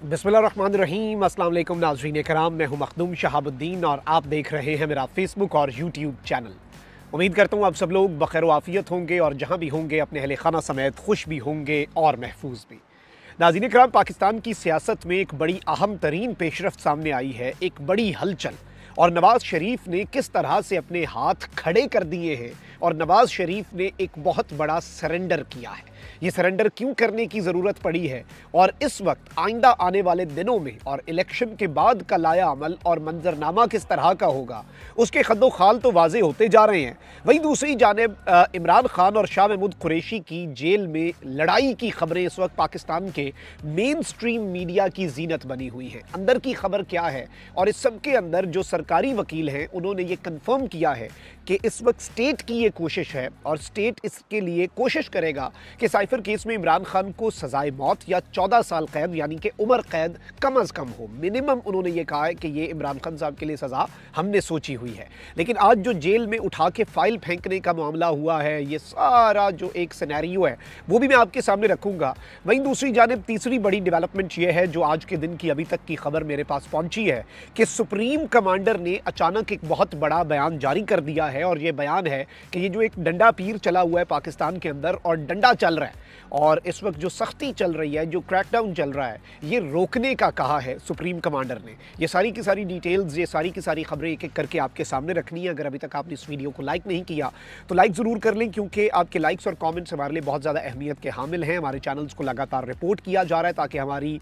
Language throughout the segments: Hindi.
बसमीम अल्लाम नाजरीन कराम मैं हूँ मखदूम शहाबुद्दीन और आप देख रहे हैं मेरा फेसबुक और यूट्यूब चैनल उम्मीद करता हूँ आप सब लोग बखैर वाफ़ियत होंगे और जहाँ भी होंगे अपने अहल खाना समेत खुश भी होंगे और महफूज भी नाजीन कराम पाकिस्तान की सियासत में एक बड़ी अहम तरीन पेशरफ सामने आई है एक बड़ी हलचल और नवाज़ शरीफ ने किस तरह से अपने हाथ खड़े कर दिए हैं और नवाज़ शरीफ ने एक बहुत बड़ा सरेंडर किया है ये सरेंडर क्यों करने की ज़रूरत पड़ी है और इस वक्त आइंदा आने वाले दिनों में और इलेक्शन के बाद का लाया अमल और मंजरनामा किस तरह का होगा उसके खदो खाल तो वाजे होते जा रहे हैं वहीं दूसरी जानब इमरान खान और शाह महमूद कुरेशी की जेल में लड़ाई की खबरें इस वक्त पाकिस्तान के मेन स्ट्रीम मीडिया की जीनत बनी हुई है अंदर की खबर क्या है और इस सबके अंदर जो सरकारी वकील हैं उन्होंने ये कन्फर्म किया है कि इस वक्त स्टेट की ये कोशिश है और स्टेट इसके लिए कोशिश करेगा कि साइफर केस में इमरान खान को सजाए मौत या चौदह साल कैद यानी कि उम्र कैद कम अज़ कम हो मिनिमम उन्होंने ये कहा है कि ये इमरान खान साहब के लिए सज़ा हमने सोची हुई है लेकिन आज जो जेल में उठा के फाइल फेंकने का मामला हुआ है ये सारा जो एक सिनेरियो है वो भी मैं आपके सामने रखूंगा वहीं दूसरी जानब तीसरी बड़ी डेवलपमेंट ये है जो आज के दिन की अभी तक की खबर मेरे पास पहुंची है कि सुप्रीम कमांडर ने अचानक एक बहुत बड़ा बयान जारी कर दिया है और ये बयान है कि ये जो एक डंडा पीर चला हुआ है पाकिस्तान के अंदर और डंडा चल रहा है और इस वक्त जो सख्ती चल रही है जो क्रैकडाउन चल रहा है ये रोकने का कहा है सुप्रीम कमांडर ने ये सारी की सारी डिटेल्स ये सारी की सारी खबरें एक एक करके आपके सामने रखनी है अगर अभी तक आपने इस वीडियो को लाइक नहीं किया तो लाइक ज़रूर कर लें क्योंकि आपके लाइक्स और कॉमेंट्स हमारे लिए बहुत ज़्यादा अहमियत के हामिल हैं हमारे चैनल्स को लगातार रिपोर्ट किया जा रहा है ताकि हमारी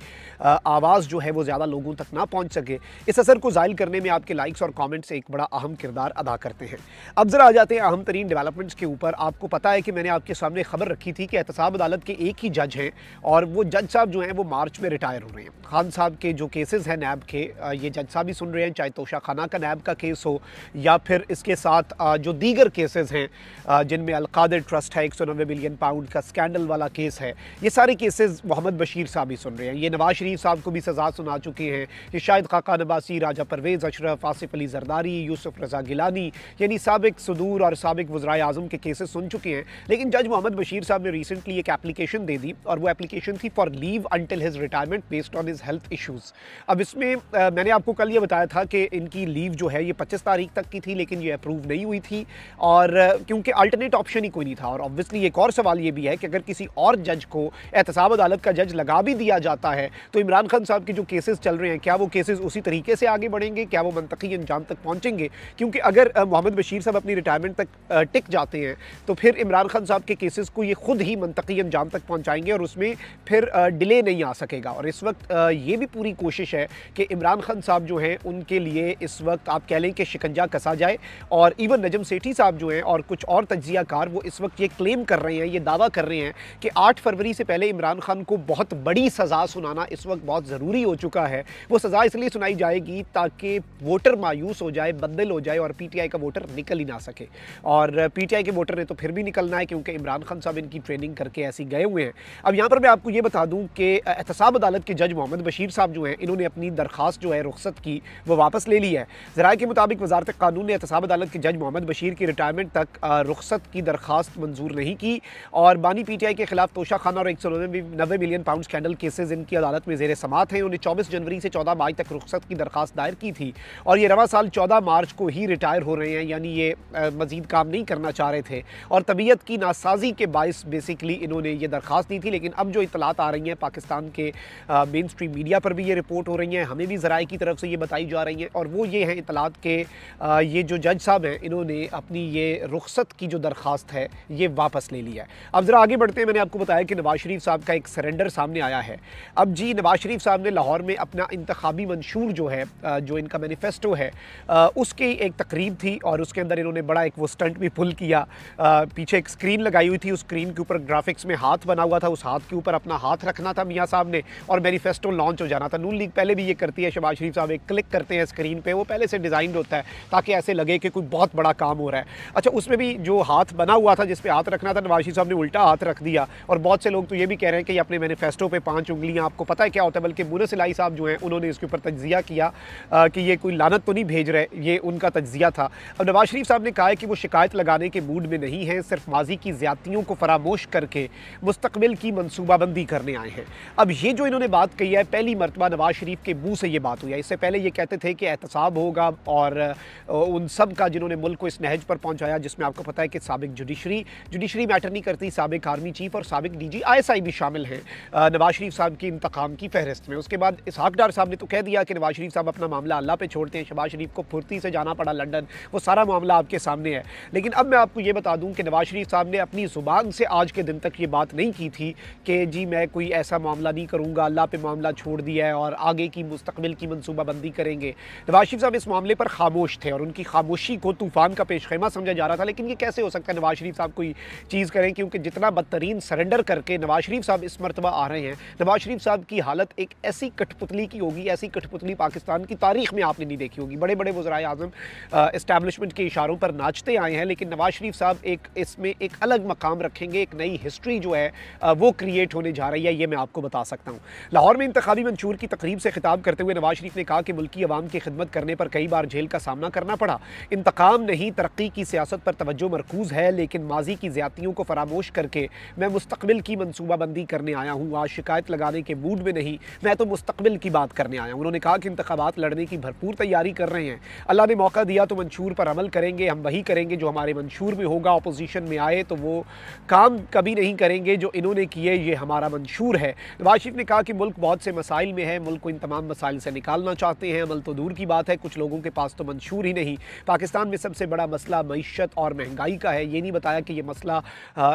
आवाज़ जो है वो ज़्यादा लोगों तक ना पहुँच सके इस असर को ज़ायल करने में आपके लाइक्स और कॉमेंट्स एक बड़ा अहम किरदार अदा करते हैं अब ज़रा आ जाते हैं अहम तरीन डेवलपमेंट्स के ऊपर आपको पता है कि मैंने आपके सामने खबर रखी थी कि एहतसाब अदालत के एक ही जज हैं और वो जज साहब जो हैं वो मार्च में रिटायर हो रहे हैं खान साहब के जो केसेस हैं नैब के ये जज साहब ही सुन रहे हैं चाहे तोशा खाना का नैब का केस हो या फिर इसके साथ जो दीगर केसेस हैं जिनमें अलकादर ट्रस्ट है एक सौ नब्बे मिलियन पाउंड का स्कैंडल वाला केस है ये सारे केसेस मोहम्मद बशीर साहब ही सुन रहे हैं ये नवाज शरीफ साहब को भी सजा सुना चुके हैं ये शाहिद खाका नबासी राजा परवेज़ अशरफ आसिफ अली जरदारी यूसुफ रजा गिलानी यानी सबक सदूर और सबक वज्रा आजम के केसेस सुन चुके हैं लेकिन जज मोहम्मद बशीर साहब ने रिसेंट रिसेंटली एक एप्लीकेशन दे दी और वो एप्लीकेशन थी for leave until his retirement based on his health issues अब इसमें आ, मैंने आपको कल ये बताया था कि इनकी लीव जो है ये 25 तारीख तक की थी लेकिन ये अप्रूव नहीं हुई थी और क्योंकि अल्टरनेट ऑप्शन ही कोई नहीं था और ऑब्वियसली एक और सवाल ये भी है कि अगर किसी और जज को एहतसाब अदालत का जज लगा भी दिया जाता है तो इमरान खान साहब के जो केसेज चल रहे हैं क्या वो केसेज उसी तरीके से आगे बढ़ेंगे क्या वो मनतकी अंजाम तक पहुँचेंगे क्योंकि अगर मोहम्मद बशीर साहब अपनी रिटायरमेंट तक टिक जाते हैं तो फिर इमरान खान साहब के केसेस को ये खुद ही मनतकी अंजाम तक पहुँचाएंगे और उसमें फिर डिले नहीं आ सकेगा और इस वक्त ये भी पूरी कोशिश है कि इमरान खान साहब जो हैं उनके लिए इस वक्त आप कह लें कि शिकंजा कसा जाए और इवन नजम सेठी साहब जो हैं और कुछ और तजियाकार वो इस वक्त ये क्लेम कर रहे हैं ये दावा कर रहे हैं कि आठ फरवरी से पहले इमरान खान को बहुत बड़ी सज़ा सुनाना इस वक्त बहुत ज़रूरी हो चुका है वो सज़ा इसलिए सुनाई जाएगी ताकि वोटर मायूस हो जाए बदल हो जाए और पी टी आई का वोटर निकल ही ना सके और पी टी आई के वोटर ने तो फिर भी निकलना है क्योंकि इमरान खान साहब इनकी ट्रेनिंग करके ऐसे गए हुए हैं अब यहाँ पर मैं आपको ये बता दूँ कि एहतसाब अदालत के जज मोहम्मद बशीर साहब जो हैं इन्होंने अपनी दरख्वास्त जो है रुख्सत की वो वापस ले ली है ज़रा के मुताबिक वजारत कानून ने एहतसाब अदालत के जज मोहम्मद बशीर की रिटायरमेंट तक रुख्सत की दरख्वास्त मंजूर नहीं की और बानी पी टी आई के खिलाफ तोशा खाना और एक सौ नब्बे मिलियन पाउंड स्कैंडल केसेज इनकी अदालत में जेर समात हैं उन्होंने चौबीस जनवरी से चौदह मार्च तक रुख्सत की दरख्वास्त दायर की थी और ये रवा साल चौदह मार्च को ही रिटायर हो रहे हैं यानी ये मज़ीद काम नहीं करना चाह रहे थे और तबीयत की नासाजी के बायस बेसिकली बेसिकली इन्होंने ये दरख्वास्त दी थी लेकिन अब जो इतलात आ रही हैं पाकिस्तान के मेन स्ट्रीम मीडिया पर भी ये रिपोर्ट हो रही हैं हमें भी ज़राए की तरफ से ये बताई जा रही हैं और वो ये हैं इतलात के आ, ये जो जज साहब हैं इन्होंने अपनी ये रुख्सत की जो दरख्वास्त है ये वापस ले लिया है अब ज़रा आगे बढ़ते हैं मैंने आपको बताया कि नवाज शरीफ साहब का एक सरेंडर सामने आया है अब जी नवाज शरीफ साहब ने लाहौर में अपना इंतबी मंशूर जो है जो इनका मैनिफेस्टो है उसकी एक तकरीब थी और उसके अंदर इन्होंने बड़ा एक वो स्टंट भी पुल किया पीछे एक स्क्रीन लगाई हुई थी उस स्क्रीन के ऊपर ग्राफिक्स में हाथ बना हुआ था उस हाथ के ऊपर अपना हाथ रखना था मियाँ साहब ने और मैनीफेस्टो लॉन्च हो जाना था नून लीग पहले भी ये करती है शबाज शरीफ साहब एक क्लिक करते हैं स्क्रीन पर वो पहले से डिज़ाइंड होता है ताकि ऐसे लगे कि कोई बहुत बड़ा काम हो रहा है अच्छा उसमें भी जो हाथ बना हुआ था जिसपे हाथ रखना था नवाज शरीफ साहब ने उल्टा हाथ रख दिया और बहुत से लोग तो ये भी कह रहे हैं कि अपने मैनीफेस्टो पर पाँच उंगलियाँ आपको पता है क्या होता है बल्कि मुनस सिलाई साहब जो हैं उन्होंने इसके ऊपर तजिया किया कि ये कोई लानत तो नहीं भेज रहे ये उनका तजिया था अब नवाज शरीफ साहब ने कहा है कि वो शिकायत लगाने के मूड में नहीं है सिर्फ माजी की ज्यादतियों को फरामोश कर करके मुस्तबिल की मनसूबाबंदी करने आए हैं अब ये जो इन्होंने बात कही है पहली मरतबा नवाज शरीफ के मुँह से ये बात हुई है इससे पहले ये कहते थे कि एहतसाब होगा और उन सब का जिन्होंने मुल्क को इस नहज पर पहुँचाया जिसमें आपको पता है कि सबक जुडिशरी जुडिशरी मैटर नहीं करती सबक आर्मी चीफ और सबक D G I S I भी शामिल हैं नवाज शरीफ साहब की इंतकाम की फहरिस्त में उसके बाद इसहाक डार साहब ने तो कह दिया कि नवाज शरीफ साहब अपना मामला अल्लाह पर छोड़ते हैं शबाज शरीफ को फुर्ती से जाना पड़ा लंडन वो सारा मामला आपके सामने है लेकिन अब मैं आपको ये बता दूँ कि नवाज शरीफ साहब ने अपनी ज़ुबान से आज के दिन तक ये बात नहीं की थी कि जी मैं कोई ऐसा मामला नहीं करूँगा अल्लाह पे मामला छोड़ दिया है और आगे की मुस्तबिल की मनसूबाबंदी करेंगे नवाज शरीफ साहब इस मामले पर खामोश थे और उनकी खामोशी को तूफ़ान का पेश खेमा समझा जा रहा था लेकिन ये कैसे हो सकता है नवाज शरीफ साहब कोई चीज़ करें क्योंकि जितना बदतरीन सरेंडर करके नवाज शरीफ साहब इस मरतबा आ रहे हैं नवाज शरीफ साहब की हालत एक ऐसी कठपुतली की होगी ऐसी कठपुतली पाकिस्तान की तारीख में आपने नहीं देखी होगी बड़े बड़े वज्रा अजम इस्टेबलिशमेंट के इशारों पर नाचते आए हैं लेकिन नवाज शरीफ साहब एक इसमें एक अलग मकाम रखेंगे एक नई हिस्ट्री जो है वो क्रिएट होने जा रही है ये मैं आपको बता सकता हूँ लाहौर में इंतबी मंशूर की तकरीब से खिताब करते हुए नवाज शरीफ ने कहा कि मुल्की आवाम की खिदमत करने पर कई बार जेल का सामना करना पड़ा इंतकाम नहीं तरक्की की सियासत पर तोज्जो मरकूज़ है लेकिन माजी की ज्यादतियों को फरामोश करके मैं मुस्तबिल की मनसूबाबंदी करने आया हूँ आज शिकायत लगाने के मूड में नहीं मैं तो मुस्तबिल की बात करने आया हूँ उन्होंने कहा कि इंतबात लड़ने की भरपूर तैयारी कर रहे हैं अल्लाह ने मौका दिया तो मंशूर पर अमल करेंगे हम वही करेंगे जो हमारे मंशूर में होगा अपोजिशन में आए तो वो काम कभी कभी नहीं करेंगे जो इन्होंने किए ये हमारा मंशूर है नवाज शरीफ ने कहा कि मुल्क बहुत से मसाइल में है मुल्क को इन तमाम मसाइल से निकालना चाहते हैं अमल तो दूर की बात है कुछ लोगों के पास तो मंशूर ही नहीं पाकिस्तान में सबसे बड़ा मसला मीशत और महंगाई का है ये नहीं बताया कि ये मसला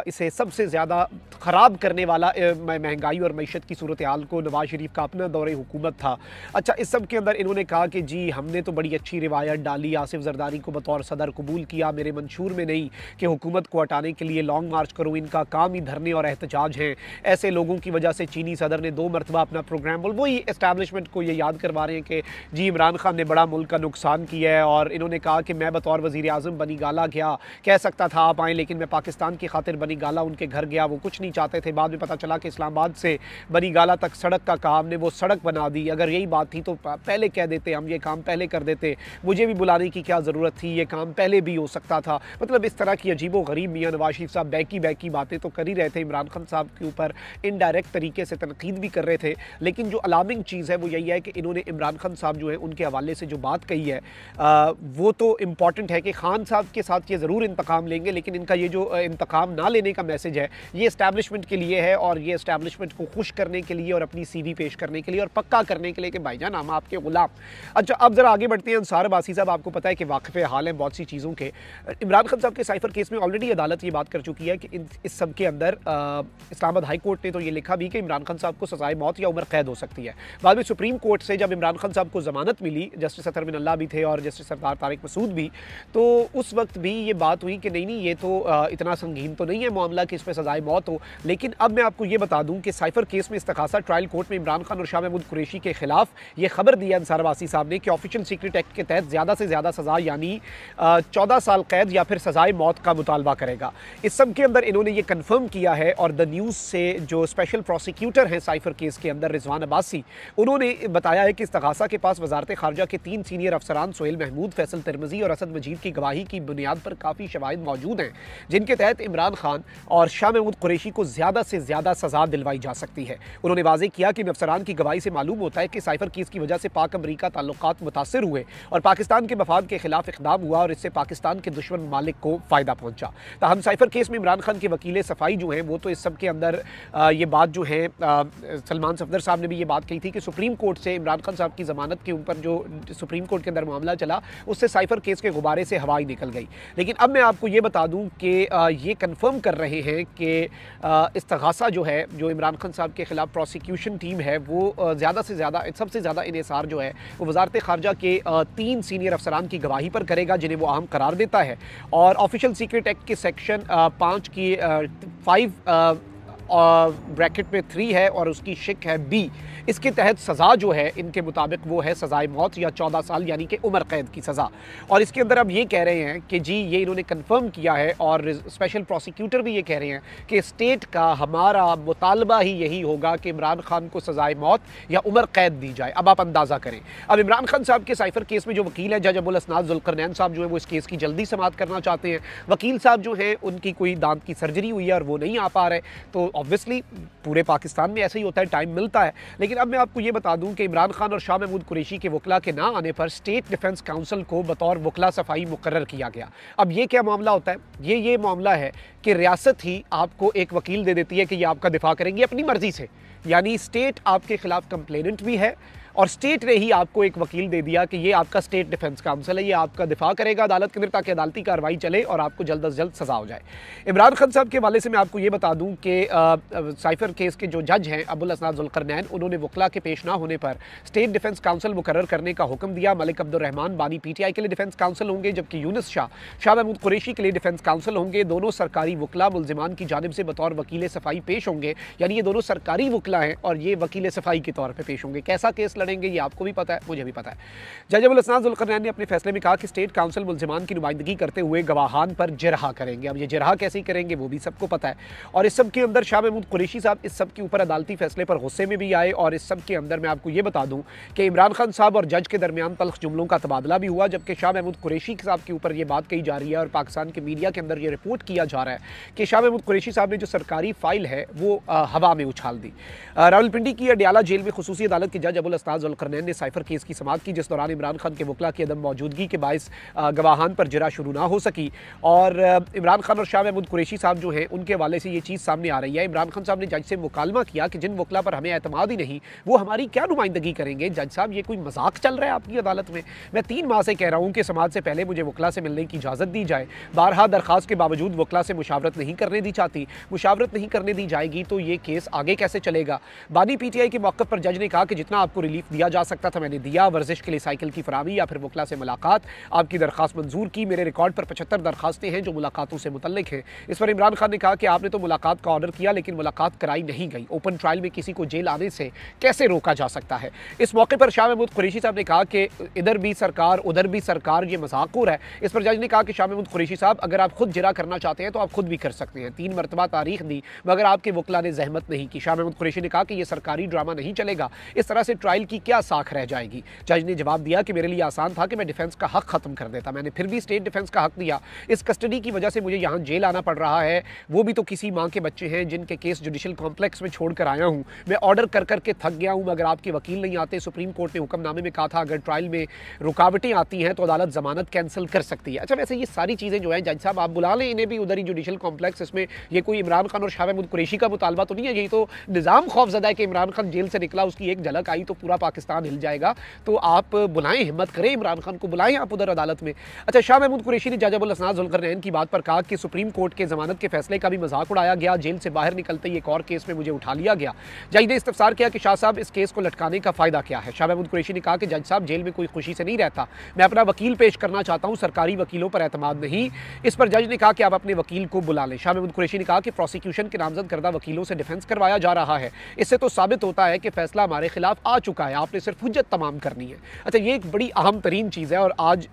इसे सबसे ज़्यादा ख़राब करने वाला महंगाई और मीशत की सूरत हाल को नवाज शरीफ का अपना दौर हुकूमत था अच्छा इस सब के अंदर इन्होंने कहा कि जी हमने तो बड़ी अच्छी रिवायत डाली आसिफ जरदारी को बतौर सदर कबूल किया मेरे मंशूर में नहीं कि हुकूमत को हटाने के लिए लॉन्ग मार्च करूँ इनका काम तमाम धरने और एहतजाज हैं ऐसे लोगों की वजह से चीनी सदर ने दो मरतबा अपना प्रोग्राम बोल वही इस्टेबलिशमेंट को ये याद करवा रहे हैं कि जी इमरान खान ने बड़ा मुल्क का नुकसान किया है और इन्होंने कहा कि मैं बतौर वज़ी अजम बनी गाला गया कह सकता था आप आएँ लेकिन मैं पाकिस्तान की खातिर बनी गाला उनके घर गया वो कुछ नहीं चाहते थे बाद में पता चला कि इस्लामाबाद से बनी गाला तक सड़क का काम ने वो सड़क बना दी अगर यही बात थी तो पहले कह देते हम ये काम पहले कर देते मुझे भी बुलाने की क्या ज़रूरत थी ये काम पहले भी हो सकता था मतलब इस तरह की अजीबो गरीब मियाँ नवाज शरीफ साहब बैकी बैकी बातें तो कर ही रहे थे इमरान खान साहब के ऊपर इनडायरेक्ट तरीके से तनकीद भी कर रहे थे लेकिन जो अलार्मिंग चीज़ है वो यही है कि इन्होंने इमरान खान साहब जो है उनके हवाले से जो बात कही है आ, वो तो इम्पॉर्टेंट है कि खान साहब के साथ ये ज़रूर इंतकाम लेंगे लेकिन इनका ये जो इंतकाम ना लेने का मैसेज है ये इस्टेबलिशमेंट के लिए है और ये इस्टेबलिशमेंट को खुश करने के लिए और अपनी सीवी पेश करने के लिए और पक्का करने के लिए कि भाईजान हम आपके गुलाम अच्छा अब ज़रा आगे बढ़ते हैं अनसार बासी साहब आपको पता है कि वाकफ़ हाल हैं बहुत सी चीज़ों के इमरान खान साहब के साइफर केस में ऑलरेडी अदालत ये बात कर चुकी है कि इस सब के अंदर इस्लामाबाद हाई कोर्ट ने तो ये लिखा भी कि इमरान खान साहब को सजाए मौत या उम्र कैद हो सकती है बाद में सुप्रीम कोर्ट से जब इमरान खान साहब को ज़मानत मिली जस्टिस अतर मिन अल्लाह भी थे और जस्टिस सरदार तारिक मसूद भी तो उस वक्त भी ये बात हुई कि नहीं नहीं ये तो इतना संगीन तो नहीं है मामला कि इस पर सजाए मौत हो लेकिन अब मैं आपको ये बता दूँ कि साइफर केस में इस्तखासा ट्रायल कोर्ट में इमरान खान और शाह महमूद कुरेशी के खिलाफ ये खबर दी अंसार वासी साहब ने कि ऑफिशियल सीक्रेट एक्ट के तहत ज़्यादा से ज़्यादा सज़ा यानी चौदह साल कैद या फिर सज़ाए मौत का मुतालबा करेगा इस सब के अंदर इन्होंने ये कन्फर्म कंफर्म किया है और द न्यूज़ से जो स्पेशल प्रोसिक्यूटर हैं साइफर केस के अंदर रिजवान अब्बासी उन्होंने बताया है कि इस तगासा के पास वजारत खारजा के तीन सीनियर अफसरान सोहेल महमूद फैसल तिरमजी और असद मजीद की गवाही की बुनियाद पर काफ़ी शवाद मौजूद हैं जिनके तहत इमरान खान और शाह महमूद कुरेशी को ज़्यादा से ज़्यादा सजा दिलवाई जा सकती है उन्होंने वाजे किया कि इन अफसरान की गवाही से मालूम होता है कि साइफर केस की वजह से पाक अमरीका ताल्लुकात मुतासर हुए और पाकिस्तान के मफाद के खिलाफ इकदाम हुआ और इससे पाकिस्तान के दुश्मन मालिक को फ़ायदा पहुंचा तहम साइफर केस में इमरान खान के वकील सफाई जो है वो तो इस सब के अंदर ये बात जो है सलमान सफदर साहब ने भी ये बात कही थी कि सुप्रीम कोर्ट से इमरान खान साहब की ज़मानत के ऊपर जो सुप्रीम कोर्ट के अंदर मामला चला उससे साइफर केस के गुब्बारे से हवाई निकल गई लेकिन अब मैं आपको ये बता दूँ कि ये कन्फर्म कर रहे हैं कि इसतगासा जो है जो इमरान खान साहब के ख़िलाफ़ प्रोसिक्यूशन टीम है वो ज़्यादा से ज़्यादा सबसे ज़्यादा इसार जो है वो वजारत खारजा के तीन सीनियर अफसरान की गवाही पर करेगा जिन्हें वो अहम करार देता है और ऑफिशियल सीक्रेट एक्ट के सेक्शन पाँच की फाइव ब्रैकेट में थ्री है और उसकी शिक है बी इसके तहत सज़ा जो है इनके मुताबिक वो है सज़ाए मौत या चौदह साल यानी कि उम्र कैद की सज़ा और इसके अंदर अब ये कह रहे हैं कि जी ये इन्होंने कन्फर्म किया है और स्पेशल प्रोसिक्यूटर भी ये कह रहे हैं कि स्टेट का हमारा मुतालबा ही यही होगा कि इमरान खान को सज़ाए मौत या उम्र कैद दी जाए अब आप अंदाज़ा करें अब इमरान खान साहब के साइफर केस में जो वकील है जज अबुल असनाद जुलकरनैन साहब जो है वो इस केस की जल्दी समाप्त करना चाहते हैं वकील साहब जो हैं उनकी कोई दांत की सर्जरी हुई है और वो नहीं आ पा रहे तो ऑब्वियसली पूरे पाकिस्तान में ऐसा ही होता है टाइम मिलता है लेकिन लेकिन अब मैं आपको ये बता दूं कि इमरान खान और शाह महमूद कुरेशी के वकला के ना आने पर स्टेट डिफेंस काउंसिल को बतौर वकला सफाई मुकर किया गया अब ये क्या मामला होता है ये ये मामला है कि रियासत ही आपको एक वकील दे देती है कि ये आपका दिफा करेंगी अपनी मर्जी से यानी स्टेट आपके खिलाफ कंप्लेनेंट भी है और स्टेट ने ही आपको एक वकील दे दिया कि ये आपका स्टेट डिफेंस काउंसिल है ये आपका दिफा करेगा अदालत के अंदर ताकि अदालती कार्रवाई चले और आपको जल्द अज जल्द सजा हो जाए इमरान खान साहब के हवाले से मैं आपको ये बता दूँ कि साइफर केस के जो जज हैं अबुल असनाद जुलकरनैन उन्होंने वकला के पेश ना होने पर स्टेट डिफेंस काउंसिल मुकर करने का हुक्म दिया मलिक अब्दुलरहमान बानी पी टी आई के लिए डिफेंस काउंसिल होंगे जबकि यूनस शाह शाह महमूद कुरेशी के लिए डिफेंस काउंसिल होंगे दोनों सरकारी वकला मुलजमान की जानब से बतौर वकील सफाई पेश होंगे यानी ये दोनों सरकारी वकला हैं और ये वकील सफाई के तौर पर पेश होंगे कैसा केस लड़ेंगे ये आपको भी पता है मुझे भी पता है जजबुल जुलकरनैन ने अपने फैसले में कहा कि स्टेट काउंसिल मुलजमान की नुमाइंदगी करते हुए गवाहान पर जरहा करेंगे अब ये जरहा कैसे करेंगे वो भी सबको पता है और इस सब के अंदर शाह महमूद कुरेशी साहब इस सब के ऊपर अदालती फैसले पर गुस्से में भी आए और इस सब के अंदर मैं आपको ये बता दूँ कि इमरान खान साहब और जज के दरमियान तलख जुमलों का तबादला भी हुआ जबकि शाह महमूद कुरेशी साहब के ऊपर ये बात कही जा रही है और पाकिस्तान के मीडिया के अंदर ये रिपोर्ट किया जा रहा है कि शाह महमूद कुरेशी साहब ने जो सरकारी फाइल है वो हवा में उछाल दी रावलपिंडी की अडियाला जेल में खसूसी अदालत के जज अबुल सरताजुलकरनैन ने साइफर केस की समाप्त की जिस दौरान इमरान खान के वकला की अदम मौजूदगी के बायस गवाहान पर जरा शुरू ना हो सकी और इमरान खान और शाह महमूद कुरेशी साहब जो हैं उनके हवाले से ये चीज़ सामने आ रही है इमरान खान साहब ने जज से मुकालमा किया कि जिन वकला पर हमें अतमाद ही नहीं वो हमारी क्या नुमाइंदगी करेंगे जज साहब ये कोई मजाक चल रहा है आपकी अदालत में मैं तीन माह से कह रहा हूँ कि समाज से पहले मुझे वकला से मिलने की इजाज़त दी जाए बारहा दरख्वास्त के बावजूद वकला से मुशावरत नहीं करने दी चाहती मुशावरत नहीं करने दी जाएगी तो ये केस आगे कैसे चलेगा बानी पीटीआई के मौक़ पर जज ने कहा कि जितना आपको रिलीफ तशरीफ़ दिया जा सकता था मैंने दिया वर्जिश के लिए साइकिल की फरामी या फिर वकला से मुलाकात आपकी दरख्वास्त मंजूर की मेरे रिकॉर्ड पर पचहत्तर दरखास्तें हैं जो मुलाकातों से मुतलिक हैं इस पर इमरान खान ने कहा कि आपने तो मुलाकात का ऑर्डर किया लेकिन मुलाकात कराई नहीं गई ओपन ट्रायल में किसी को जेल आने से कैसे रोका जा सकता है इस मौके पर शाह महमूद कुरेशी साहब ने कहा कि इधर भी सरकार उधर भी सरकार ये मजाकुर है इस पर जज ने कहा कि शाह महमूद कुरेशी साहब अगर आप खुद जरा करना चाहते हैं तो आप खुद भी कर सकते हैं तीन मरतबा तारीख दी मगर आपके वकला ने जहमत नहीं की शाह महमूद कुरेशी ने कहा कि यह सरकारी ड्रामा नहीं चलेगा इस तरह से ट्रायल की क्या साख रह जाएगी जज ने जवाब दिया कि मेरे लिए आसान था कि मैं डिफेंस का हक ख़त्म कर देता मैंने फिर भी स्टेट डिफेंस का हक दिया इस कस्टडी की वजह से मुझे यहाँ जेल आना पड़ रहा है वो भी तो किसी माँ के बच्चे हैं जिनके केस जुडिशल कॉम्प्लेक्स में छोड़ कर आया हूँ मैं ऑर्डर कर करके थक गया हूँ मगर आपके वकील नहीं आते सुप्रीम कोर्ट ने हुक्मनामे में कहा था अगर ट्रायल में रुकावटें आती हैं तो अदालत जमानत कैंसिल कर सकती है अच्छा वैसे ये सारी चीज़ें जो हैं जज साहब आप बुला लें इन्हें भी उधर ही जुडिशल कॉम्प्लेक्स इसमें ये कोई इमरान खान और शाह महमूद कुरेशी का मुतालबा तो नहीं है यही तो निज़ाम खौफजदा है कि इमरान खान जेल से निकला उसकी एक झलक आई तो पूरा पाकिस्तान हिल जाएगा तो आप बुलाएं हिम्मत करें इमरान खान को बुलाएं आप उधर अदालत में अच्छा शाह महमूद कुरेशी ने नैन की बात पर कहा कि सुप्रीम कोर्ट के जमानत के फैसले का भी मजाक उड़ाया गया जेल से बाहर निकलते ही एक और केस में मुझे उठा लिया गया जज ने इस्तफसार किया कि शाह साहब इस केस को लटकाने का फ़ायदा क्या है शाह महमूद कुरेशी ने कहा कि जज साहब जेल में कोई खुशी से नहीं रहता मैं अपना वकील पेश करना चाहता हूँ सरकारी वकीलों पर एतमाद नहीं इस पर जज ने कहा कि आप अपने वकील को बुला लें शाह महमूद कुरेशी ने कहा कि प्रोसिक्यूशन के नामजद करदा वकीलों से डिफेंस करवाया जा रहा है इससे तो साबित होता है कि फैसला हमारे खिलाफ आ चुका चुका है आपने सिर्फ हजत तमाम करनी है अच्छा ये एक बड़ी अहम तरीन चीज़ है और आज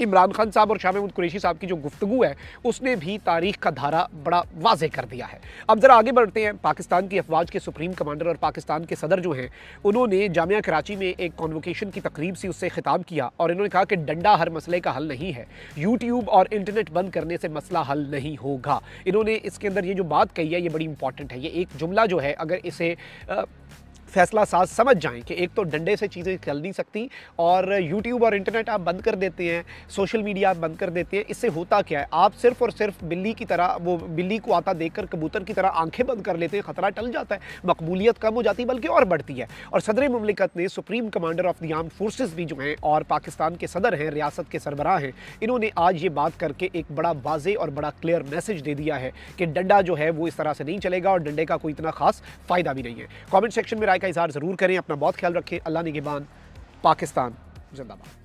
इमरान खान साहब और शाह महमूद कुरेशी साहब की जो गुफ्तु है उसने भी तारीख का धारा बड़ा वाज कर दिया है अब ज़रा आगे बढ़ते हैं पाकिस्तान की अफवाज के सुप्रीम कमांडर और पाकिस्तान के सदर जो हैं उन्होंने जामिया कराची में एक कॉन्वोकेशन की तकरीब सी उससे खिताब किया और इन्होंने कहा कि डंडा हर मसले का हल नहीं है यूट्यूब और इंटरनेट बंद करने से मसला हल नहीं होगा इन्होंने इसके अंदर ये जो बात कही है ये बड़ी इंपॉर्टेंट है ये एक जुमला जो है अगर इसे आ, फैसला साज समझ जाएं कि एक तो डंडे से चीज़ें चल नहीं सकती और यूट्यूब और इंटरनेट आप बंद कर देते हैं सोशल मीडिया आप बंद कर देते हैं इससे होता क्या है आप सिर्फ और सिर्फ बिल्ली की तरह वो बिल्ली को आता देख कबूतर की तरह आंखें बंद कर लेते हैं ख़तरा टल जाता है मकबूलियत कम हो जाती है बल्कि और बढ़ती है और सदर ममलिकत ने supreme commander of the arm forces भी जो हैं और पाकिस्तान के सदर हैं रियासत के सरबराह हैं इन्होंने आज ये बात करके एक बड़ा वाजे और बड़ा क्लियर मैसेज दे दिया है कि डंडा जो है वो इस तरह से नहीं चलेगा और डंडे का कोई इतना खास फ़ायदा भी नहीं है कॉमेंट सेक्शन में राय का इजहार ज़रूर करें अपना बहुत ख्याल रखें अल्लाह निगबान पाकिस्तान जिंदाबाद